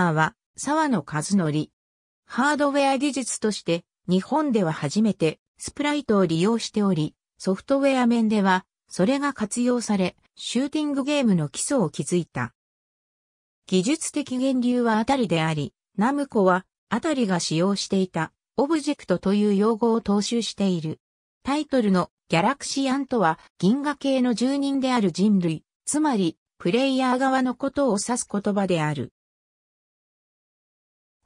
ターは沢野和則。ハードウェア技術として日本では初めてスプライトを利用しており、ソフトウェア面ではそれが活用され、シューティングゲームの基礎を築いた。技術的源流はあたりであり、ナムコはあたりが使用していたオブジェクトという用語を踏襲している。タイトルのギャラクシアンとは銀河系の住人である人類、つまりプレイヤー側のことを指す言葉である。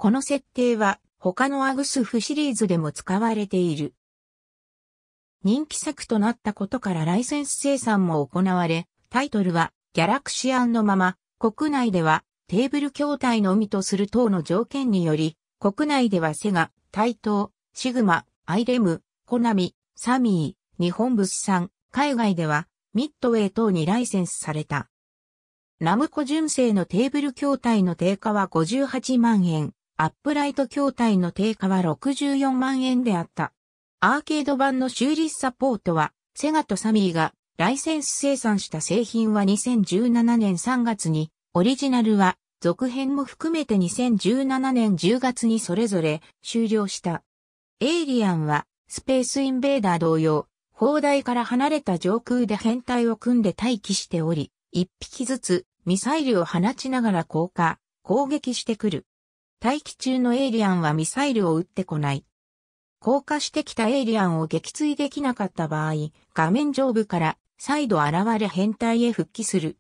この設定は他のアグスフシリーズでも使われている。人気作となったことからライセンス生産も行われ、タイトルはギャラクシアンのまま、国内ではテーブル筐体のみとする等の条件により、国内ではセガ、タイトー、シグマ、アイレム、コナミ、サミー、日本物産、海外ではミッドウェイ等にライセンスされた。ナムコ純正のテーブル筐体の定価は58万円。アップライト筐体の定価は64万円であった。アーケード版の修理サポートは、セガとサミーがライセンス生産した製品は2017年3月に、オリジナルは続編も含めて2017年10月にそれぞれ終了した。エイリアンはスペースインベーダー同様、砲台から離れた上空で編隊を組んで待機しており、一匹ずつミサイルを放ちながら降下、攻撃してくる。大気中のエイリアンはミサイルを撃ってこない。降下してきたエイリアンを撃墜できなかった場合、画面上部から再度現れ変態へ復帰する。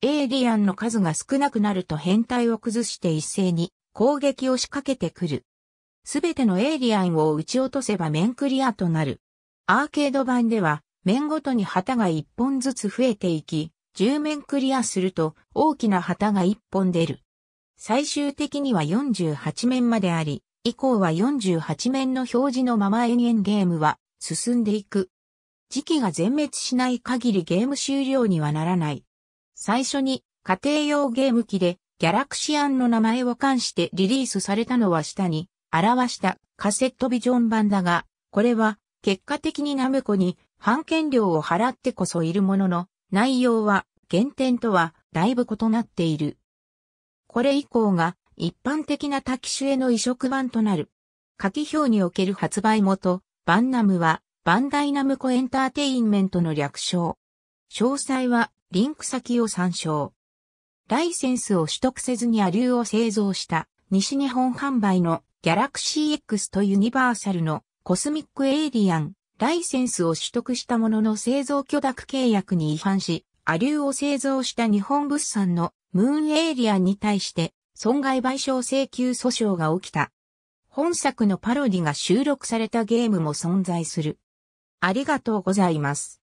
エイリアンの数が少なくなると変態を崩して一斉に攻撃を仕掛けてくる。すべてのエイリアンを撃ち落とせば面クリアとなる。アーケード版では面ごとに旗が1本ずつ増えていき、10面クリアすると大きな旗が1本出る。最終的には48面まであり、以降は48面の表示のまま延々ゲームは進んでいく。時期が全滅しない限りゲーム終了にはならない。最初に家庭用ゲーム機でギャラクシアンの名前を冠してリリースされたのは下に表したカセットビジョン版だが、これは結果的にナムコに版権料を払ってこそいるものの内容は原点とはだいぶ異なっている。これ以降が一般的な多機種への移植版となる。下記表における発売元、バンナムは、バンダイナムコエンターテインメントの略称。詳細は、リンク先を参照。ライセンスを取得せずにアリューを製造した西日本販売のギャラクシー X とユニバーサルのコスミックエイリアンライセンスを取得したものの製造許諾契約に違反し、アリューを製造した日本物産のムーンエイリアンに対して損害賠償請求訴訟が起きた。本作のパロディが収録されたゲームも存在する。ありがとうございます。